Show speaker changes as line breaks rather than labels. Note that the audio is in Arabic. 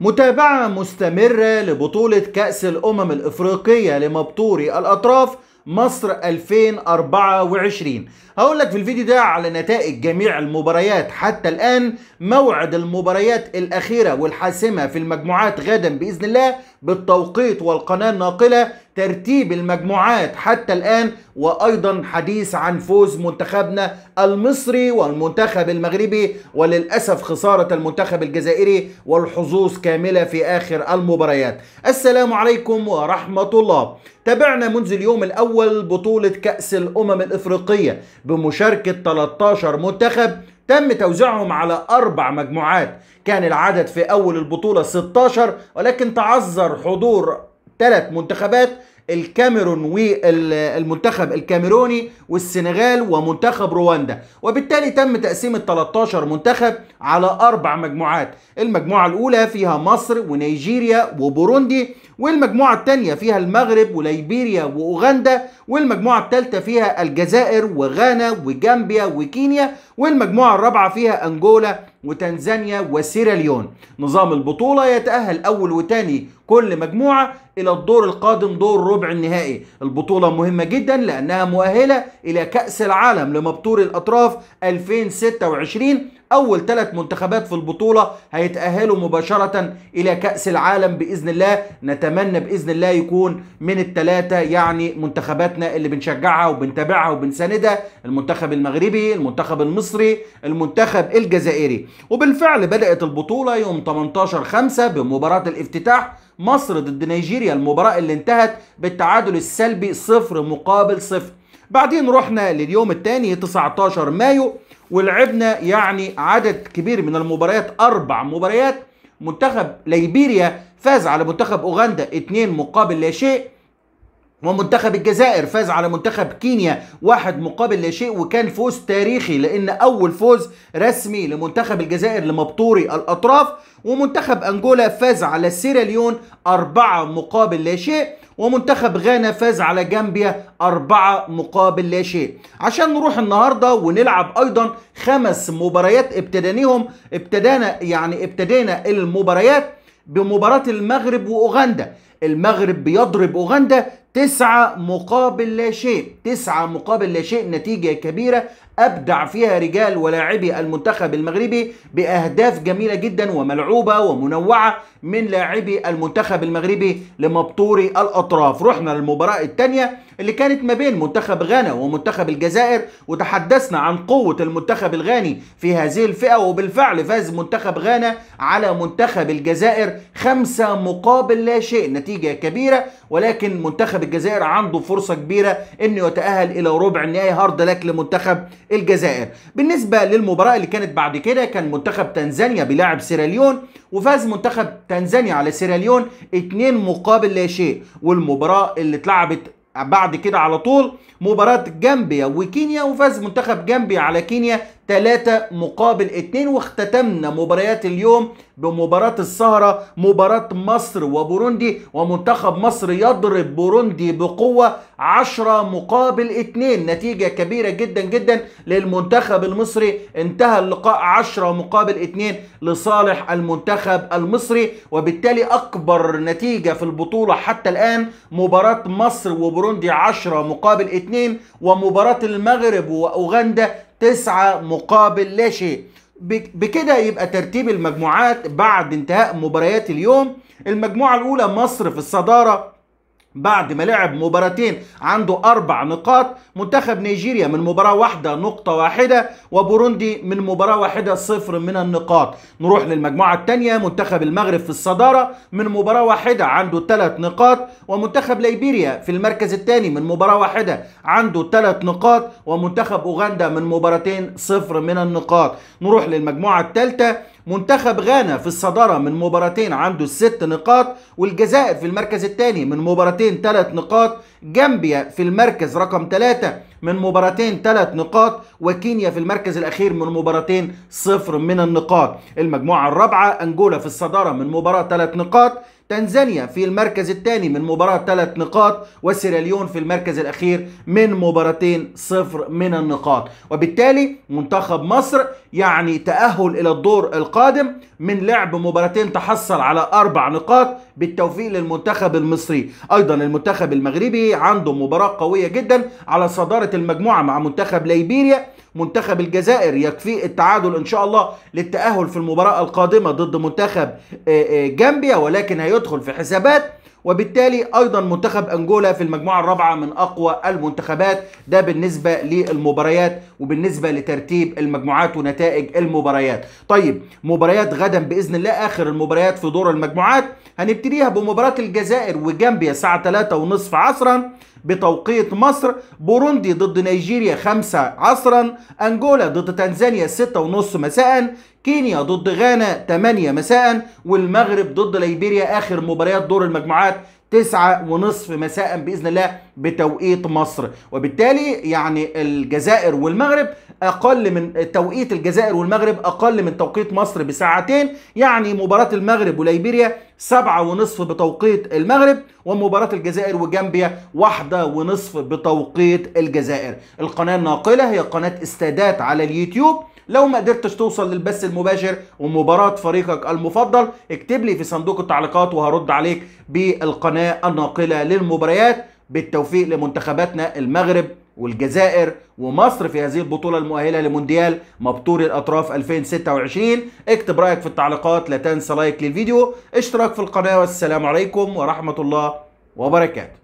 متابعة مستمرة لبطولة كأس الأمم الإفريقية لمبطوري الأطراف مصر 2024 هقول لك في الفيديو ده على نتائج جميع المباريات حتى الآن موعد المباريات الأخيرة والحاسمة في المجموعات غدا بإذن الله بالتوقيت والقناة الناقلة ترتيب المجموعات حتى الآن وأيضا حديث عن فوز منتخبنا المصري والمنتخب المغربي وللأسف خسارة المنتخب الجزائري والحظوظ كاملة في آخر المباريات السلام عليكم ورحمة الله تابعنا منذ اليوم الأول بطولة كأس الأمم الإفريقية بمشاركة 13 منتخب تم توزيعهم على أربع مجموعات كان العدد في أول البطولة 16 ولكن تعذر حضور ثلاث منتخبات الكاميرون والمنتخب الكاميروني والسنغال ومنتخب رواندا وبالتالي تم تقسيم ال 13 منتخب على اربع مجموعات المجموعه الاولى فيها مصر ونيجيريا وبوروندي والمجموعه الثانيه فيها المغرب وليبيريا واوغندا والمجموعه الثالثه فيها الجزائر وغانا وجامبيا وكينيا والمجموعه الرابعه فيها انجولا وتنزانيا وسيراليون نظام البطوله يتاهل اول وثاني كل مجموعة إلى الدور القادم دور ربع النهائي البطولة مهمة جدا لأنها مؤهلة إلى كأس العالم لمبطور الأطراف 2026 أول ثلاث منتخبات في البطولة هيتأهلوا مباشرة إلى كأس العالم بإذن الله نتمنى بإذن الله يكون من الثلاثة يعني منتخباتنا اللي بنشجعها وبنتابعها وبنساندها المنتخب المغربي المنتخب المصري المنتخب الجزائري وبالفعل بدأت البطولة يوم 18 5 بمباراة الافتتاح مصر ضد نيجيريا المباراة اللي انتهت بالتعادل السلبي صفر مقابل صفر بعدين رحنا لليوم الثاني 19 مايو ولعبنا يعني عدد كبير من المباريات أربع مباريات منتخب ليبيريا فاز على منتخب أوغندا 2 مقابل لا شيء ومنتخب الجزائر فاز على منتخب كينيا واحد مقابل لا شيء وكان فوز تاريخي لان اول فوز رسمي لمنتخب الجزائر لمبطوري الاطراف ومنتخب انجولا فاز على سيراليون أربعة مقابل لا شيء ومنتخب غانا فاز على جامبيا أربعة مقابل لا شيء عشان نروح النهاردة ونلعب أيضا خمس مباريات ابتدانيهم ابتدانا يعني ابتدينا المباريات بمباراة المغرب وأوغندا المغرب بيضرب أوغندا تسعة مقابل لا شيء تسعة مقابل لا شيء نتيجة كبيرة أبدع فيها رجال ولاعبي المنتخب المغربي بأهداف جميلة جدا وملعوبة ومنوعة من لاعبي المنتخب المغربي لمبطوري الأطراف رحنا للمباراة الثانية اللي كانت ما بين منتخب غانا ومنتخب الجزائر وتحدثنا عن قوة المنتخب الغاني في هذه الفئة وبالفعل فاز منتخب غانا على منتخب الجزائر خمسة مقابل لا شيء نتيجة كبيرة ولكن منتخب الجزائر عنده فرصة كبيرة انه يتأهل الى ربع النهائي هارد لك لمنتخب الجزائر بالنسبة للمباراة اللي كانت بعد كده كان منتخب تنزانيا بيلاعب سيراليون وفاز منتخب تنزانيا على سيراليون 2 مقابل لا شيء والمباراة اللي اتلعبت بعد كده على طول مباراة جامبيا وكينيا وفاز منتخب جامبيا على كينيا 3 مقابل 2 واختتمنا مباريات اليوم بمباراة السهرة مباراة مصر وبوروندي ومنتخب مصر يضرب بوروندي بقوة 10 مقابل 2 نتيجة كبيرة جدا جدا للمنتخب المصري انتهى اللقاء 10 مقابل 2 لصالح المنتخب المصري وبالتالي أكبر نتيجة في البطولة حتى الآن مباراة مصر وبوروندي 10 مقابل 2 ومباراة المغرب وأوغندا تسعة مقابل لا شيء بكده يبقى ترتيب المجموعات بعد انتهاء مباريات اليوم المجموعة الأولى مصر في الصدارة بعد ما لعب مباراتين عنده أربع نقاط منتخب نيجيريا من مباراة واحدة نقطة واحدة وبوروندي من مباراة واحدة صفر من النقاط نروح للمجموعة الثانية منتخب المغرب في الصدارة من مباراة واحدة عنده ثلاث نقاط ومنتخب ليبيريا في المركز الثاني من مباراة واحدة عنده ثلاث نقاط ومنتخب أوغندا من مباراتين صفر من النقاط نروح للمجموعة الثالثة منتخب غانا في الصدارة من مباراتين عنده ست نقاط والجزائر في المركز الثاني من مباراتين ثلاث نقاط جامبيا في المركز رقم ثلاثة من مباراتين ثلاث نقاط وكينيا في المركز الأخير من مباراتين صفر من النقاط المجموعة الرابعة أنجولا في الصدارة من مباراة ثلاث نقاط تنزانيا في المركز الثاني من مباراة ثلاث نقاط وسيراليون في المركز الأخير من مباراتين صفر من النقاط وبالتالي منتخب مصر يعني تأهل إلى الدور القادم من لعب مباراتين تحصل على أربع نقاط بالتوفيق للمنتخب المصري أيضا المنتخب المغربي عنده مباراة قوية جدا على صدارة المجموعة مع منتخب ليبيريا منتخب الجزائر يكفي التعادل ان شاء الله للتاهل في المباراه القادمه ضد منتخب آه، آه، جامبيا ولكن هيدخل في حسابات وبالتالي ايضا منتخب انجولا في المجموعه الرابعه من اقوى المنتخبات ده بالنسبه للمباريات وبالنسبه لترتيب المجموعات ونتائج المباريات طيب مباريات غدا باذن الله اخر المباريات في دور المجموعات هنبتديها بمباراه الجزائر وجامبيا الساعه 3 ونصف عصرا بتوقيت مصر بوروندي ضد نيجيريا 5 عصرا انجولا ضد تنزانيا 6 ونص مساء كينيا ضد غانا 8 مساء والمغرب ضد ليبيريا اخر مباريات دور المجموعات تسعة ونصف مساء بإذن الله بتوقيت مصر وبالتالي يعني الجزائر والمغرب أقل من توقيت الجزائر والمغرب أقل من توقيت مصر بساعتين يعني مباراة المغرب وليبيريا سبعة ونصف بتوقيت المغرب ومباراة الجزائر وجامبيا واحدة ونصف بتوقيت الجزائر القناة الناقلة هي قناة استادات على اليوتيوب لو ما قدرتش توصل للبث المباشر ومباراة فريقك المفضل اكتب لي في صندوق التعليقات وهرد عليك بالقناة الناقلة للمباريات بالتوفيق لمنتخباتنا المغرب والجزائر ومصر في هذه البطولة المؤهلة لمونديال مبطول الأطراف 2026 اكتب رأيك في التعليقات لا تنسى لايك للفيديو اشتراك في القناة والسلام عليكم ورحمة الله وبركاته